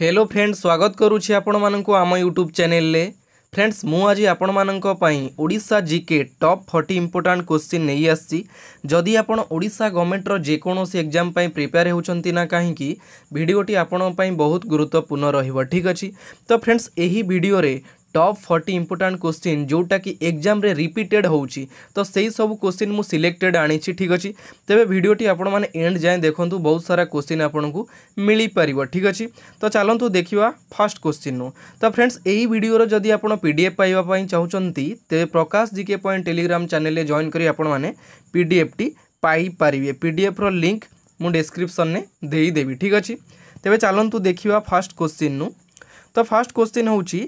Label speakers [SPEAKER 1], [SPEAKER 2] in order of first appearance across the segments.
[SPEAKER 1] Hello friends स्वागत करुच्ची ଆପଣମାନଙ୍କୁ ଆମ ୟୁଟ୍ୟୁବ୍ ଚ୍ୟାନେଲରେ ଫ୍ରେଣ୍ଡସ୍ ମୁଁ ଆଜି ଆପଣମାନଙ୍କ ପାଇଁ Odisha GK top forty important question ନେଇ ଆସିଛି ଯଦି ଆପଣ ଓଡ଼ିଶା ଗଭର୍ଣ୍ଣମେଣ୍ଟର ଯେକୌଣସି ଏକ୍ଜାମ୍ ପାଇଁ ପ୍ରିପେୟାର ହେଉଛନ୍ତି ନା କାହିଁକି ଭିଡ଼ିଓଟି ଆପଣଙ୍କ ପାଇଁ ବହୁତ ଗୁରୁତ୍ୱପୂର୍ଣ୍ଣ ରହିବ ଠିକ୍ ଅଛି ତ ଫ୍ରେଣ୍ଡସ୍ ଏହି ଭିଡ଼ିଓରେ টপ ফর্টি ইম্পর্টাট কোশ্চিন যেটা কি এক্সামে রিপিটেড হচ্ছে তো সেই সব কোশ্চিন মু সিলেক্টেড আনিছি ঠিক আছে তবে ভিডিওটি আপনার এন্ড যায় দেখুন বহু সারা কোশ্চিন আপনার মিপার ঠিক আছে তো চালু দেখা ফার্স্ট কোশ্চিন নু তো ফ্রেন্ডস এই ভিডিওর যদি আপনার পিডিএফ পাইবা চাহুমান তেবে Prakash GK point Telegram channel join করে আপনার পিডিএফটি পাইপারে পিডিএফর লিঙ্ক মু ডেসক্রিপশনে দিয়ে দেবি ঠিক আছে তেবে চালু দেখা ফার্স্ট কোশ্চিন নু তো ফার্স্ট কোশ্চিন হচ্ছে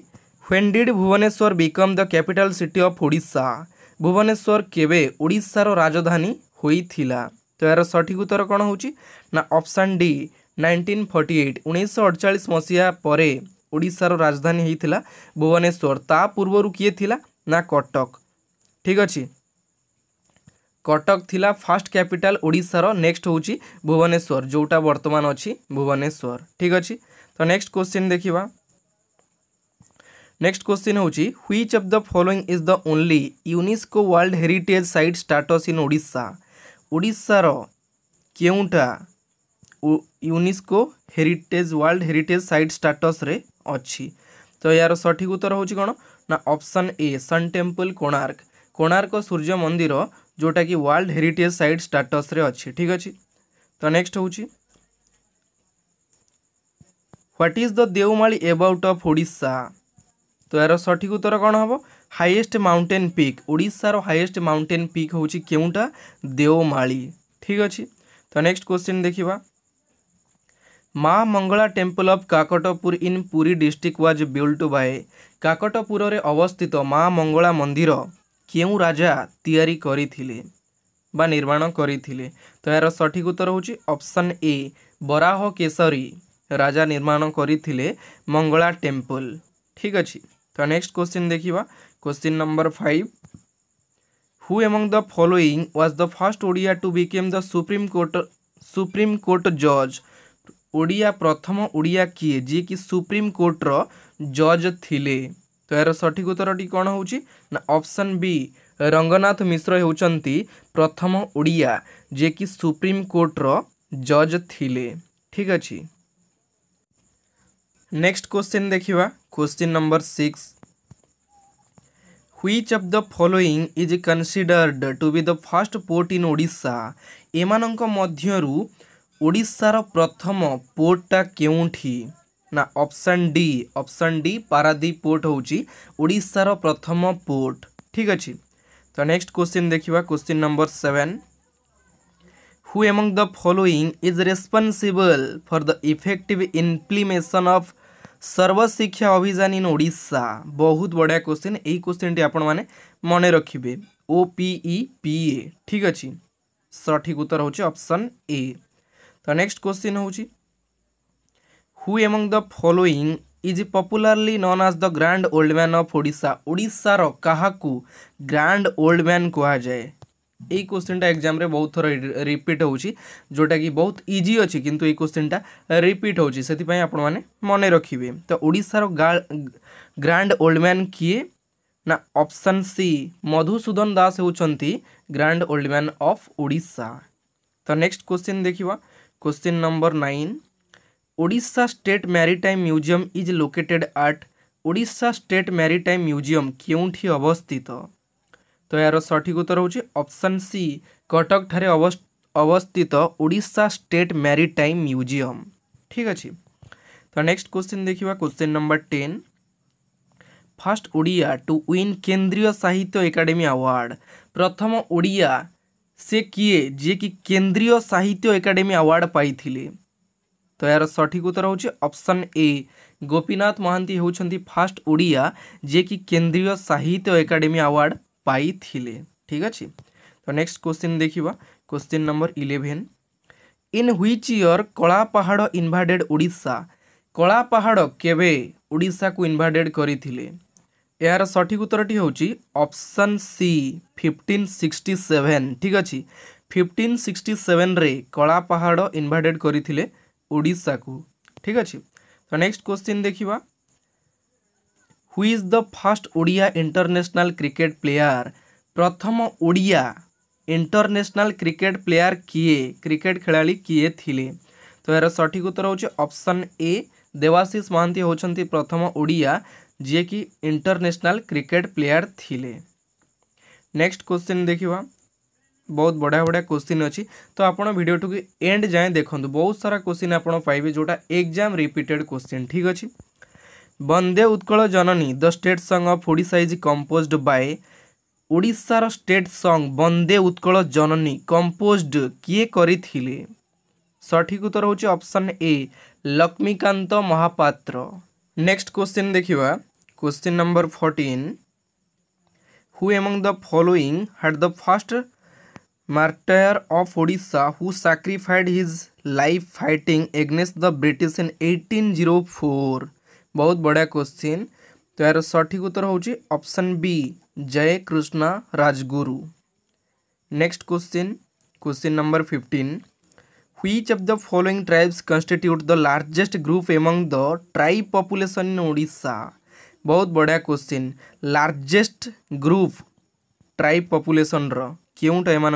[SPEAKER 1] when did Bhubaneswar become the capital city of Odisha Bhubaneswar କେବେ ଓଡ଼ିଶାର ରାଜଧାନୀ ହୋଇଥିଲା ତ ଏହାର ସଠିକ୍ ଉତ୍ତର କ'ଣ ହେଉଛି ନା option D nineteen forty eight ଉଣେଇଶହ ଅଡ଼ଚାଳିଶ ମସିହା ପରେ ଓଡ଼ିଶାର ରାଜଧାନୀ ହୋଇଥିଲା ଭୁବନେଶ୍ୱର ତା ପୂର୍ବରୁ କିଏ ଥିଲା ନା କଟକ ଠିକ୍ ଅଛି କଟକ ଥିଲା ଫାଷ୍ଟ କ୍ୟାପିଟାଲ ଓଡ଼ିଶାର ନେକ୍ସଟ ହେଉଛି ଭୁବନେଶ୍ୱର ଯେଉଁଟା ବର୍ତ୍ତମାନ ଅଛି ଭୁବନେଶ୍ୱର ଠିକ୍ ଅଛି ତ ନେକ୍ସଟ କୋଶ୍ଚିନ୍ ଦେଖିବା नेक्स्ट क्वेश्चन हूँ which of the following is the only UNESCO world heritage site status in Voda ओडार के UNESCO heritage world heritage site status अच्छी तो यार सठिक उत्तर हूँ कौन ना option A sun temple Konark Konark सूर्य मंदिर जोटा कि वर्ल्ड हेरीटेज सैट स्टाटस अच्छी ठीक अच्छे तो नेक्स्ट हूँ what is the Deomali about of ओडा ତ ଏହାର ସଠିକ ଉତ୍ତର କ'ଣ ହେବ ହାଇଏଷ୍ଟ ମାଉଣ୍ଟେନ୍ ପିକ୍ ଓଡ଼ିଶାର ହାଇଏଷ୍ଟ ମାଉଣ୍ଟେନ୍ ପିକ୍ ହେଉଛି କେଉଁଟା ଦେଓମାଳି ଠିକ୍ ଅଛି ତ ନେକ୍ସଟ କ୍ୱେଶ୍ଚିନ୍ ଦେଖିବା Maa Mangala temple of Kakatpur in Puri district was built by କାକଟପୁରରେ ଅବସ୍ଥିତ ମା ମଙ୍ଗଳା ମନ୍ଦିର କେଉଁ ରାଜା ତିଆରି କରିଥିଲେ ବା ନିର୍ମାଣ କରିଥିଲେ ତ ଏହାର ସଠିକ ଉତ୍ତର ହେଉଛି ଅପସନ୍ ଏ ବରାହ କେଶରୀ ରାଜା ନିର୍ମାଣ କରିଥିଲେ ମଙ୍ଗଳା ଟେମ୍ପଲ୍ ଠିକ୍ ଅଛି तो नेक्स्ट क्वेश्चन देखा question number five who among the following was the first Odia to became the supreme court supreme court जज ଓଡ଼ିଆ ପ୍ରଥମ ଓଡ଼ିଆ କିଏ ଯିଏକି ସୁପ୍ରିମକୋର୍ଟର ଜଜ୍ ଥିଲେ ତ ଏହାର ସଠିକ ଉତ୍ତରଟି କ'ଣ ହେଉଛି ନା ଅପସନ୍ ବି ରଙ୍ଗନାଥ ମିଶ୍ର ହେଉଛନ୍ତି ପ୍ରଥମ ଓଡ଼ିଆ ଯିଏକି ସୁପ୍ରିମକୋର୍ଟର ଜଜ୍ ଥିଲେ ଠିକ୍ ଅଛି नेक्स्ट क्वेश्चन देखा question number six which of the following is considered to be the first port in ओडा एम ओडार प्रथम पोर्टा के ना option D option D Paradip port होशार प्रथम पोर्ट ठीक अच्छे तो नेक्स्ट क्वेश्चन देखा question number seven who among the following is responsible for the effective implementation of Sarva Shiksha Abhiyan in Odisha ବହୁତ ବଢ଼ିଆ କୋଶ୍ଚିନ୍ ଏଇ କୋଶ୍ଚିନ୍ଟି ଆପଣମାନେ ମନେ ରଖିବେ ଓ ପିଇ ପି ଏ ଠିକ୍ ଅଛି ସଠିକ୍ ଉତ୍ତର ହେଉଛି ଅପସନ୍ ଏ ତ ନେକ୍ସଟ କୋଶ୍ଚିନ୍ ହେଉଛି who among the following is popularly known as the grand old man of Odisha ଓଡ଼ିଶାର କାହାକୁ ଗ୍ରାଣ୍ଡ ଓଲ୍ଡ ମ୍ୟାନ୍ କୁହାଯାଏ यही क्वेश्चन टा एग्जाम रे बहुत थर रिपीट जोटा कि बहुत इजी अच्छी किंतु ये क्वेश्चन टा रिपीट होती आप मन रखिए तो ओडार ग्रांड ओल्ड मैन किए ना ऑप्शन सी मधुसूदन दास होती grand old man of Odisha तो नेक्स्ट क्वेश्चन देखा question number nine Odisha state maritime museum is located at Odisha state maritime museum क्योंठी अवस्थित तो यार सठिक उत्तर हूँ ऑप्शन सी कटक ठारे अवस्थित ओडा स्टेट मैरिटाइम म्यूजिम ठीक अच्छे तो नेक्स्ट क्वेश्चन देखिए question number ten first Odia to win Kendriya Sahitya academy award प्रथम ओडिया से किए जी कि केंद्रीय साहित्य एकाडेमी अवार्ड पाई तो यार सठिक उत्तर हूँ ऑप्शन ए गोपीनाथ महांती होती फास्ट ओडिया जी कि केंद्रीय साहित्य एकाडेमी अवार्ड पाई थिले ठीक अच्छे तो नेक्स्ट क्वेश्चन देखा question number eleven in which year Kalapahad invaded Odisha Kalapahad केड़शा को इनभर्टेड कर यार सठिक उत्तर टी हूँ option C fifteen sixty seven ठीक अच्छे फिफ्टीन सिक्सटी सेवेन रे कलापहाड़ इनभर्टेड करशा को ठीक अच्छे तो नेक्स्ट क्वेश्चन देखा who's the first Odia international cricket player प्रथम ओडिया इंटरनेशनल क्रिकेट प्लेयार किए क्रिकेट खेला किए थे तो यार सठिक उत्तर होप्शन ए देवाशिष महांती होती प्रथम ओडिया जिकि इंटरनेशनल क्रिकेट प्लेयार थे नेक्स्ट क्वेश्चन देखा बहुत बढ़िया बढ़िया क्वेश्चन अच्छी तो आपड़ भिडियोटी एंड जाए देखो बहुत सारा क्वेश्चन आपड़ पाइबे जोटा एग्जाम रिपीटेड क्वेश्चन ठीक अच्छे Bande Utkala Janani the state song of Odisha is composed by ଓଡ଼ିଶାର state song Bande Utkala Janani composed କିଏ କରିଥିଲେ ସଠିକ୍ ଉତ୍ତର ହେଉଛି option A Laxmikanta Mohapatra next question ଦେଖିବା question number fourteen who among the following had the first martyr of Odisha who sacrificed his life fighting against the British in 1804. ବହୁତ ବଢ଼ିଆ question ତ ଏହାର ସଠିକ୍ ଉତ୍ତର ହେଉଛି option B Jay Krushna Rajguru next question question number fifteen which of the following tribes constitute the largest group among the tribe population in odisha बहुत बढ़िया question largest group tribe population रोटा एम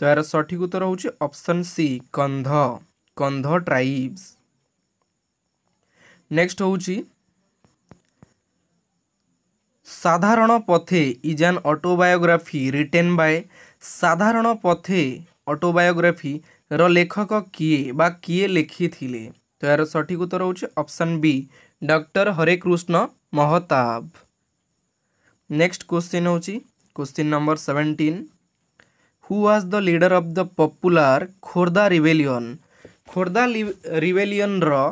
[SPEAKER 1] तो यार सठिक उत्तर हूँ अप्सन सी कंध कंध ट्राइब्स ନେକ୍ସଟ ହେଉଛି ସାଧାରଣ ପଥେ is an autobiography retain bye ସାଧାରଣ ପଥେ ଅଟୋବାୟୋଗ୍ରାଫିର ଲେଖକ କିଏ ବା କିଏ ଲେଖିଥିଲେ ତ ଏହାର ସଠିକ୍ ଉତ୍ତର ହେଉଛି option B doctor Harekrushna Mahtab next question ହେଉଛି question number seventeen who was the leader of the popular Khordha rebellion Khordha rebellion रो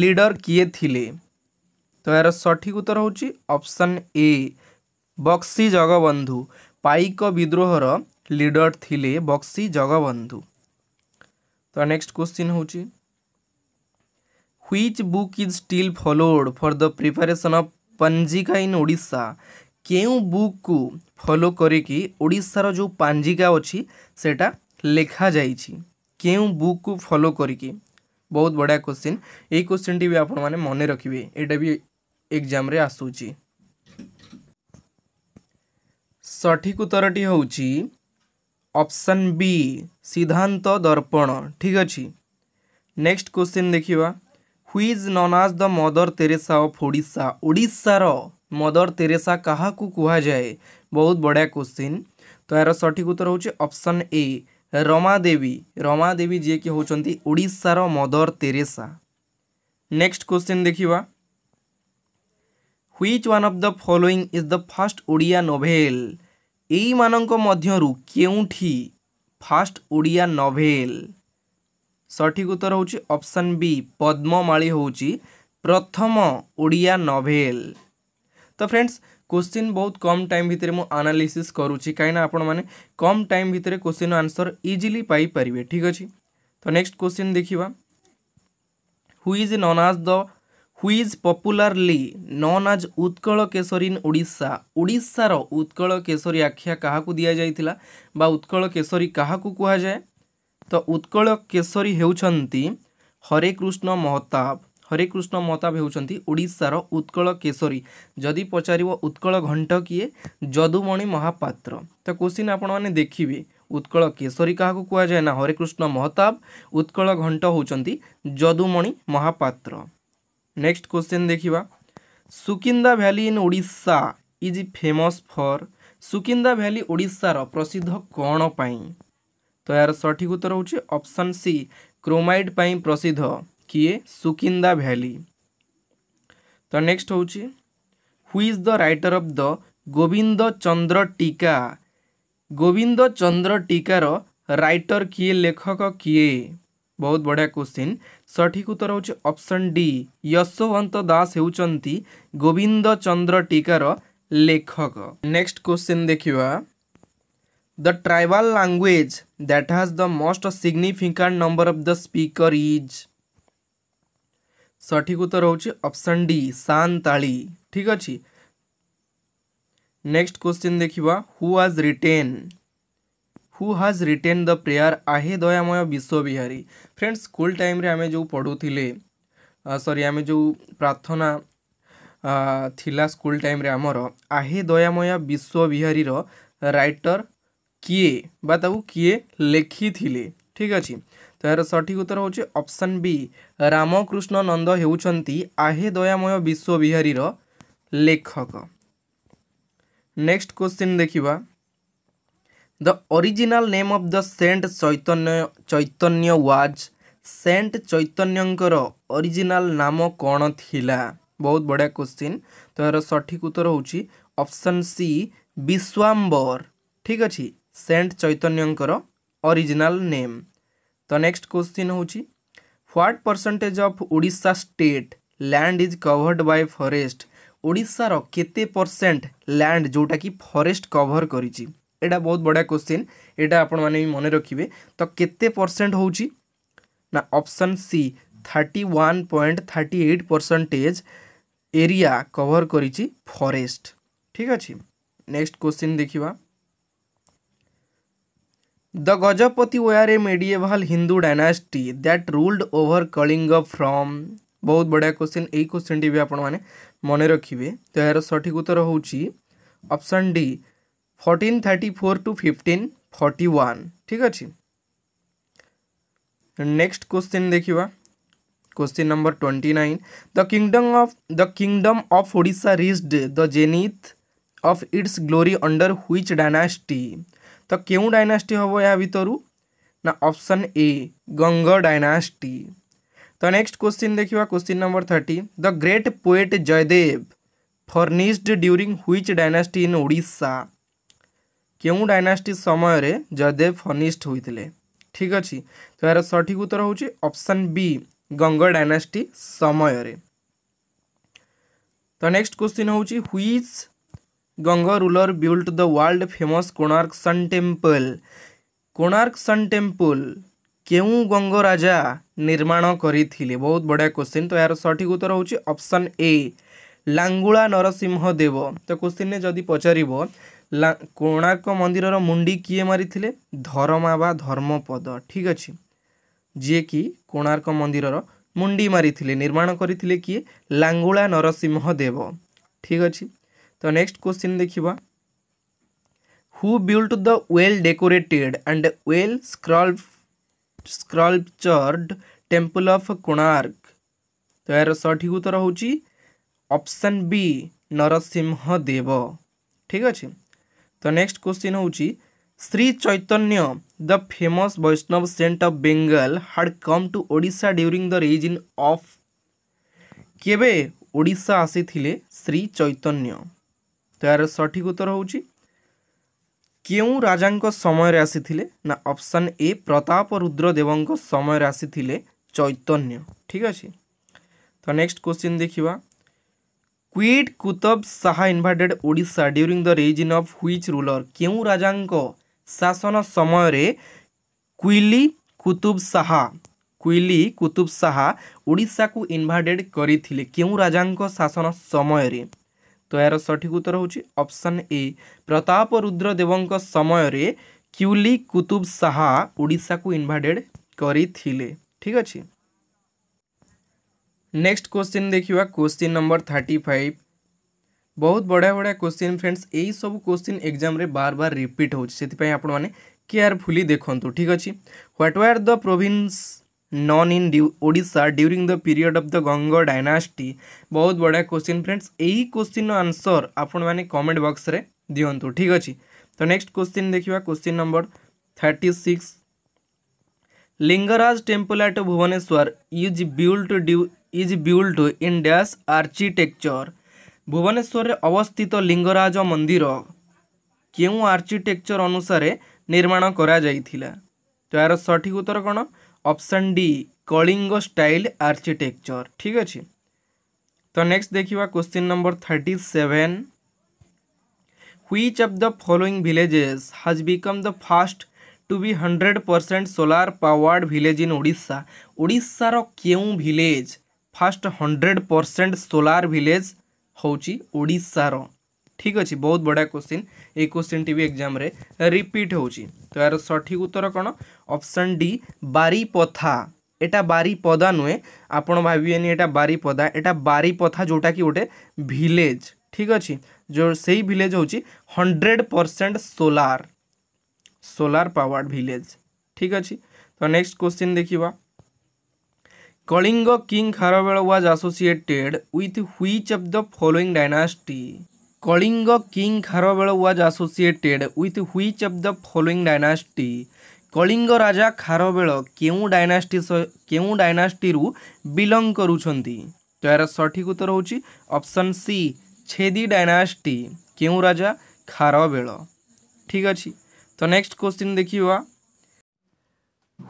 [SPEAKER 1] লিডর কিয়ে থিলে তো এর সঠিক উত্তর হচ্ছে অপশন এ বক্সি জগবন্ধু পাইক বিদ্রোহর লিডর থিলে বক্সি জগবন্ধু তো নেক্সট কোশ্চিন হচ্ছে which book is still followed for the preparation of panjika in Odisha কেউ বুক কু ফলো করিকি ওড়িশার যে পাঞ্জিকা অছি সেটা লেখা যাইছি কেউ বুক কু ফলো করিকি बहुत बढ़िया क्वेश्चन ये क्वेश्चन टी भी आपण मन रखिए यहाँ भी एग्जाम आसूँ सठिक उत्तर टी हूँ ऑप्शन बी सिद्धांत दर्पण ठीक अच्छे नेक्स्ट क्वेश्चन देखा who's known as the Mother Teresa of Odisha ओडिशार मदर तेरेसा क्या कहा जाए बहुत बढ़िया क्वेश्चन तो यार सठिक उत्तर होप्शन ए रमादेवी रमादेवी जीकि होड़शार मदर तेरेसा नेक्स्ट क्वेश्चन देखा which one of the following is the first Odia novel यू के फास्ट ओडिया नोभेल सठिक उत्तर ऑप्शन बी पद्ममाली हूँ प्रथम ओडिया नोभेल तो फ्रेंड्स क्वेश्चन बहुत कम टाइम भितर मु आनालीसीस करुच्ची कहीं आपण मैंने कम टाइम भितर क्वेश्चन आंसर इजिली पाइपर ठीक अच्छे तो नेक्स्ट क्वेश्चन देखा who's known as the who's popularly known as Utkal Keshari in Odisha ওড়িশার উৎকল কেশরী আখ্যা কাহাকু দিয়া যাইতিলা বা উৎকল কেশরী কাহাকু কুহযায় তো উৎকল কেশরী হেউছন্তি হরে কৃষ্ণ মহতাব ହରେକୃଷ୍ଣ ମହତାବ ହେଉଛନ୍ତି ଓଡ଼ିଶାର ଉତ୍କଳ କେଶରୀ ଯଦି ପଚାରିବ ଉତ୍କଳ ଘଣ୍ଟ କିଏ ଯଦୁମଣି ମହାପାତ୍ର ତ କୋଶ୍ଚିନ୍ ଆପଣମାନେ ଦେଖିବେ ଉତ୍କଳ କେଶରୀ କାହାକୁ କୁହାଯାଏ ନା ହରେକୃଷ୍ଣ ମହତାବ ଉତ୍କଳ ଘଣ୍ଟ ହେଉଛନ୍ତି ଯଦୁମଣି ମହାପାତ୍ର ନେକ୍ସଟ କୋଶ୍ଚିନ୍ ଦେଖିବା Sukinda valley in Odisha is famous for Sukinda valley ଓଡ଼ିଶାର ପ୍ରସିଦ୍ଧ କ'ଣ ପାଇଁ ତ ଏହାର ସଠିକ ଉତ୍ତର ହେଉଛି ଅପସନ୍ ସି କ୍ରୋମାଇଟ୍ ପାଇଁ ପ୍ରସିଦ୍ଧ किए सुकिंदा भ्याली ତ ନେକ୍ସଟ ହେଉଛି who is the writer of the Gobinda Chandra Tika Gobinda ଚନ୍ଦ୍ର ଟୀକାର ରାଇଟର କିଏ ଲେଖକ କିଏ ବହୁତ ବଢ଼ିଆ କୋଶ୍ଚିନ୍ ସଠିକ୍ ଉତ୍ତର ହେଉଛି ଅପସନ୍ ଡି ଯଶୋବନ୍ତ ଦାସ ହେଉଛନ୍ତି ଗୋବିନ୍ଦ ଚନ୍ଦ୍ର ଟୀକାର ଲେଖକ ନେକ୍ସଟ କୋଶ୍ଚିନ୍ ଦେଖିବା the tribal language that has the most significant number of the speaker is सठिक उत्तर ऑप्शन डी सांताली ठीक अच्छे नेक्स्ट क्वेश्चन देखा who has written who has written the prayer Ahe Dayamaya Biswabihari friends school time रे आमे जो पढ़ू सॉरी आमे जो प्रार्थना थिला स्कूल टाइम रे आमर आहे दयामय विश्वविहारी रो राइटर किए बाबू किए लिखी थी ठीक अच्छे ତ ଏହାର ସଠିକ୍ ଉତ୍ତର ହେଉଛି ଅପସନ୍ ବି ରାମକୃଷ୍ଣ ନନ୍ଦ ହେଉଛନ୍ତି ଆହେ ଦୟାମୟ ବିଶ୍ୱବିହାରୀର ଲେଖକ ନେକ୍ସଟ କ୍ୱେଶ୍ଚିନ୍ ଦେଖିବା the original name of the saint Chaitanya Chaitanya was saint ଚୈତନ୍ୟଙ୍କର ଅରିଜିନାଲ ନାମ କ'ଣ ଥିଲା ବହୁତ ବଢ଼ିଆ କ୍ୱେଶ୍ଚିନ୍ ତ ଏହାର ସଠିକ୍ ଉତ୍ତର ହେଉଛି ଅପସନ୍ ସି ବିଶ୍ୱାମ୍ବର ଠିକ୍ ଅଛି ସେଣ୍ଟ ଚୈତନ୍ୟଙ୍କର ଅରିଜିନାଲ ନେମ୍ ତ ନେକ୍ସଟ କ୍ୱେଶ୍ଚିନ୍ ହେଉଛି what percentage of Odisha state land is covered by forest ଓଡ଼ିଶାର କେତେ ପରସେଣ୍ଟ ଲ୍ୟାଣ୍ଡ ଯେଉଁଟାକି ଫରେଷ୍ଟ କଭର କରିଛି ଏଇଟା ବହୁତ ବଢ଼ିଆ କ୍ୱେଶ୍ଚିନ୍ ଏଇଟା ଆପଣମାନେ ବି ମନେ ରଖିବେ ତ କେତେ ପରସେଣ୍ଟ ହେଉଛି ନା option C thirty one point thirty eight percentage area cover କରିଛି ଫରେଷ୍ଟ ଠିକ୍ ଅଛି ନେକ୍ସଟ କ୍ୱେଶ୍ଚିନ୍ ଦେଖିବା the Gajapati were a Hindu Hindu that that over over Kalinga from बहुत बढ़िया क्वेश्चन यही क्वेश्चन टी भी आपने मन रखिए तो यार सठिक उत्तर हूँ option D fourteen thirty four to fifteen forty one ठीक अच्छे नेक्स्ट क्वेश्चन देखा question number twenty nine the kingdom of the kingdom of Odisha reached the zenith of its glory under which dynasty ତ କେଉଁ ଡାଇନାଷ୍ଟି ହେବ ଏହା ଭିତରୁ ନା option A Ganga dynasty ତ ନେକ୍ସଟ କ୍ୱେଶ୍ଚିନ୍ ଦେଖିବା question number thirty the great poet Jayadev flourished during which dynasty in Odisha କେଉଁ dynasty ସମୟରେ ଜୟଦେବ ଫର୍ନିଷ୍ଡ ହୋଇଥିଲେ ଠିକ୍ ଅଛି ତ ଏହାର ସଠିକ ଉତ୍ତର ହେଉଛି ଅପସନ୍ ବି ଗଙ୍ଗ ଡାଇନାଷ୍ଟି ସମୟରେ ତ ନେକ୍ସଟ କ୍ୱେଶ୍ଚିନ୍ ହେଉଛି which Ganga ruler built the world famous Konark Sun Temple. Konark Sun Temple କେଉଁ ଗଙ୍ଗ ରାଜା ନିର୍ମାଣ କରିଥିଲେ ବହୁତ ବଢ଼ିଆ କୋଶ୍ଚିନ୍ ତ ଏହାର ସଠିକ୍ ଉତ୍ତର ହେଉଛି ଅପସନ୍ ଏ ଲାଙ୍ଗୁଳା ନରସିଂହ ଦେବ ତ କୋଶ୍ଚିନ୍ରେ ଯଦି ପଚାରିବ କୋଣାର୍କ ମନ୍ଦିରର ମୁଣ୍ଡି କିଏ ମାରିଥିଲେ ଧରମା ବା ଧର୍ମପଦ ଠିକ୍ ଅଛି ଯିଏକି କୋଣାର୍କ ମନ୍ଦିରର ମୁଣ୍ଡି ମାରିଥିଲେ ନିର୍ମାଣ କରିଥିଲେ କିଏ ଲାଙ୍ଗୁଳା ନରସିଂହ ଦେବ ଠିକ୍ ଅଛି तो नेक्स्ट क्वेश्चन देखा who build the well decorated and well sculptured temple of Konark तो यार सठिक उत्तर हूँ ऑप्शन बी नरसिंह देव ठीक अच्छे तो नेक्स्ट क्वेश्चन हूँ Shri Chaitanya the famous Vaishnava saint of Bengal had come to Odisha during the reign of केवे ओडिशा आसी श्री चैतन्य ତାହାର ସଠିକ୍ ଉତ୍ତର ହେଉଛି କେଉଁ ରାଜାଙ୍କ ସମୟରେ ଆସିଥିଲେ ନା ଅପସନ୍ ଏ ପ୍ରତାପ ରୁଦ୍ରଦେବଙ୍କ ସମୟରେ ଆସିଥିଲେ ଚୈତନ୍ୟ ଠିକ୍ ଅଛି ତ ନେକ୍ସଟ କୋଶ୍ଚିନ୍ ଦେଖିବା quit Qutb Shah invaded Odisha during the reign of which ruler କେଉଁ ରାଜାଙ୍କ ଶାସନ ସମୟରେ କ୍ୱିଲି କୁତୁବ ଶାହା କ୍ୱିଲି କୁତୁବ ଶାହା ଓଡ଼ିଶାକୁ ଇନଭାଇଟେଡ଼୍ କରିଥିଲେ କେଉଁ ରାଜାଙ୍କ ଶାସନ ସମୟରେ तो यार सठिक उत्तर হচ্ছে অপশন এ প্রতাপ রুদ্রদেব সময়ের क्यूली कुतुब शाह ওড়শা को ইনভাডেড করে ठीक अच्छे नेक्स्ट क्वेश्चन देखा क्वेश्चन नंबर थर्टी फाइव बहुत बढ़िया बढ़िया क्वेश्चन फ्रेंड्स यही सब क्वेश्चन एग्जाम रे बार बार रिपीट होती से केयरफुली ठीक अच्छे what were the prawns known in Odisha during the period of the Ganga dynasty बहुत बढ़िया क्वेश्चन फ्रेंड्स यही क्वेश्चन आंसर आपण मैंने कमेंट बक्स रे दिंतु ठीक अच्छे तो नेक्स्ट क्वेश्चन देखा question number thirty six Lingaraj temple at Bhubaneswar is built is built in dash architecture ভুবনেশ্বরের অবস্থিত লিঙ্গরাজ মন্দির কেউ আর্কিটেকচর অনুসারে নির্মাণ করা যাইথিলা তো এর সঠিক উত্তর কোণ option D Kalinga style architecture ठीक अच्छे तो नेक्स्ट देखा question number thirty seven which of the following villages has become the first to be hundred percent solar powered village in Voda ओडार क्यों village first hundred percent solar village हूँ ओडार ठीक अच्छे बहुत बढ़िया क्वेश्चन এই କୋଶ୍ଚିନ୍ଟି ବି ଏକ୍ଜାମ୍ରେ ରିପିଟ୍ ହେଉଛି ତ ଏହାର ସଠିକ୍ ଉତ୍ତର କ'ଣ ଅପସନ୍ ଡି ବାରିପଥା এটা বারিপদা নুহে আপনার ভাবিবেনি এটা বারিপদা এটা বারিপথা যেটা কি গোটে ভিলেজ ঠিক আছে যে সেই ভিলেজ হচ্ছে hundred percent solar solar power village ঠিক আছে তো নেক্সট কোশ্চিন দেখিবা Kalinga king Kharavela was associated with which of the following dynasty Kalinga king Kharavela was associated with which of the following dynasty Kalinga ରାଜା ଖାରବେଳ କେଉଁ ଡାଇନାଷ୍ଟି କେଉଁ ଡାଇନାଷ୍ଟିରୁ ବିଲଙ୍ଗ କରୁଛନ୍ତି ତ ଏହାର ସଠିକ ଉତ୍ତର ହେଉଛି ଅପସନ୍ ସି ଛେଦି ଡାଇନାଷ୍ଟି କେଉଁ ରାଜା ଖାରବେଳ ଠିକ୍ ଅଛି ତ ନେକ୍ସଟ କୋଶ୍ଚିନ୍ ଦେଖିବା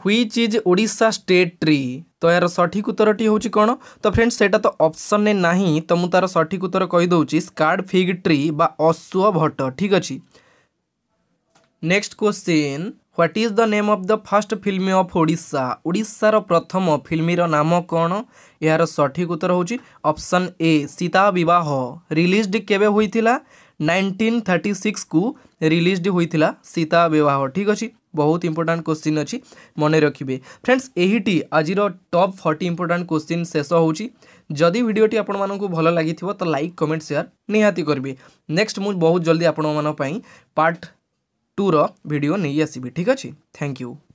[SPEAKER 1] which is Odisha state tree তো এর সঠিক উত্তরটি হচ্ছে কোণ তো ফ্রেন্ডস সেটা তো অপশনে না তো মু তার সঠিক উত্তর কইদি স্কার্ড ফিগ ট্রি বা অশ্ব ভট ঠিক আছে next question what is the name of the first film of Odisha ওড়িশার প্রথম ফিল্মির নাম কোণ এর সঠিক উত্তর হচ্ছে অপশন এ সীতা বিবাহ রিলিজড কেবে হয়েছিল নাইনটিন থার্টি সিক্স কু রিলিজড হয়েছিল সীতা বিবাহ ঠিক আছে ବହୁତ ଇମ୍ପୋର୍ଟାଣ୍ଟ କୋଶ୍ଚିନ୍ ଅଛି ମନେ ରଖିବେ ଫ୍ରେଣ୍ଡସ୍ ଏହିଟି ଆଜିର ଟପ୍ ଫର୍ଟି ଇମ୍ପୋର୍ଟାଣ୍ଟ କୋଶ୍ଚିନ୍ ଶେଷ ହେଉଛି ଯଦି ଭିଡ଼ିଓଟି ଆପଣମାନଙ୍କୁ ଭଲ ଲାଗିଥିବ ତ ଲାଇକ୍ କମେଣ୍ଟ ସେୟାର ନିହାତି କରିବେ ନେକ୍ସଟ ମୁଁ ବହୁତ ଜଲ୍ଦି ଆପଣମାନଙ୍କ ପାଇଁ ପାର୍ଟ ଟୁର ଭିଡ଼ିଓ ନେଇ ଆସିବି ଠିକ୍ ଅଛି ଥ୍ୟାଙ୍କ ୟୁ